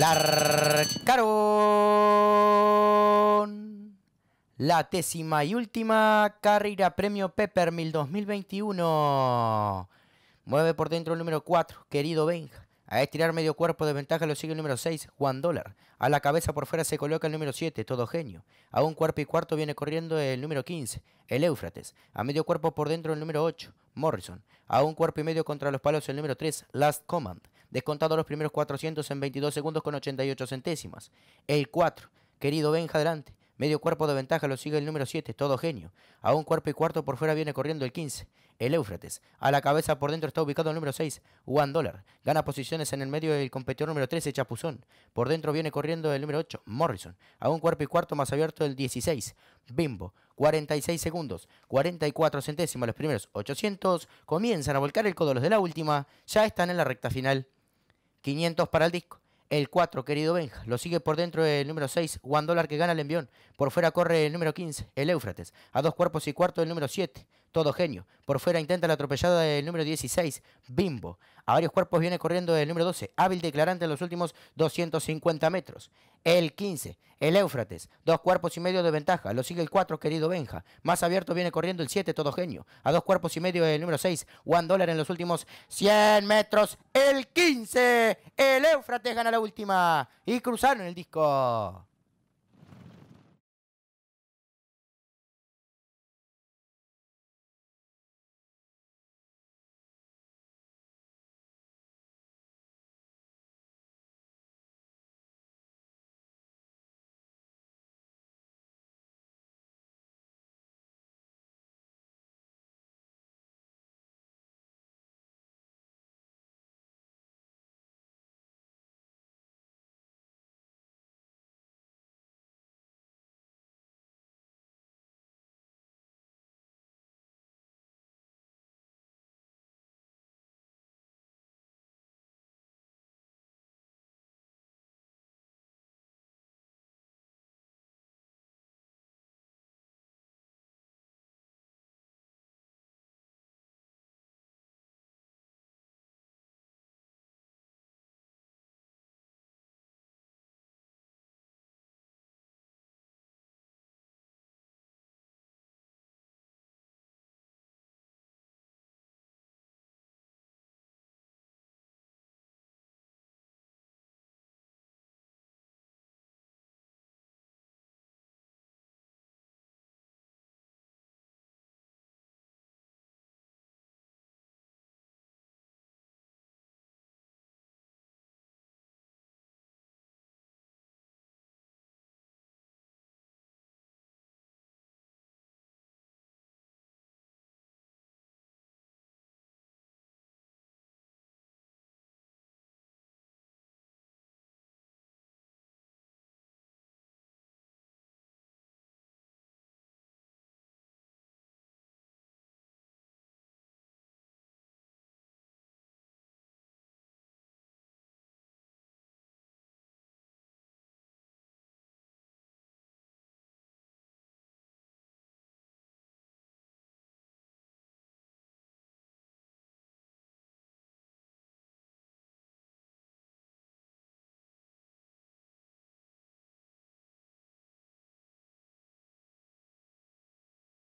La décima y última carrera Premio Peppermill 2021. Mueve por dentro el número 4, querido Benja. A estirar medio cuerpo de ventaja lo sigue el número 6, Juan Dólar. A la cabeza por fuera se coloca el número 7, Todo Genio. A un cuerpo y cuarto viene corriendo el número 15, El Éufrates. A medio cuerpo por dentro el número 8, Morrison. A un cuerpo y medio contra los palos el número 3, Last Command descontando los primeros 400 en 22 segundos con 88 centésimas. El 4, querido Benja adelante. Medio cuerpo de ventaja lo sigue el número 7, todo genio. A un cuerpo y cuarto por fuera viene corriendo el 15, el Éufrates. A la cabeza por dentro está ubicado el número 6, One Dollar. Gana posiciones en el medio el competidor número 13, Chapuzón. Por dentro viene corriendo el número 8, Morrison. A un cuerpo y cuarto más abierto el 16, Bimbo. 46 segundos, 44 centésimas los primeros 800. Comienzan a volcar el codo los de la última. Ya están en la recta final. 500 para el disco. El 4, querido Benja, lo sigue por dentro el número 6, One Dólar que gana el envión. Por fuera corre el número 15, el Éufrates. A dos cuerpos y cuarto el número 7 todo genio. Por fuera intenta la atropellada del número 16, Bimbo. A varios cuerpos viene corriendo el número 12, hábil declarante en los últimos 250 metros. El 15, el Éufrates, dos cuerpos y medio de ventaja. Lo sigue el 4, querido Benja. Más abierto viene corriendo el 7, todo genio. A dos cuerpos y medio el número 6, One Dollar en los últimos 100 metros. El 15, el Éufrates gana la última. Y cruzaron el disco.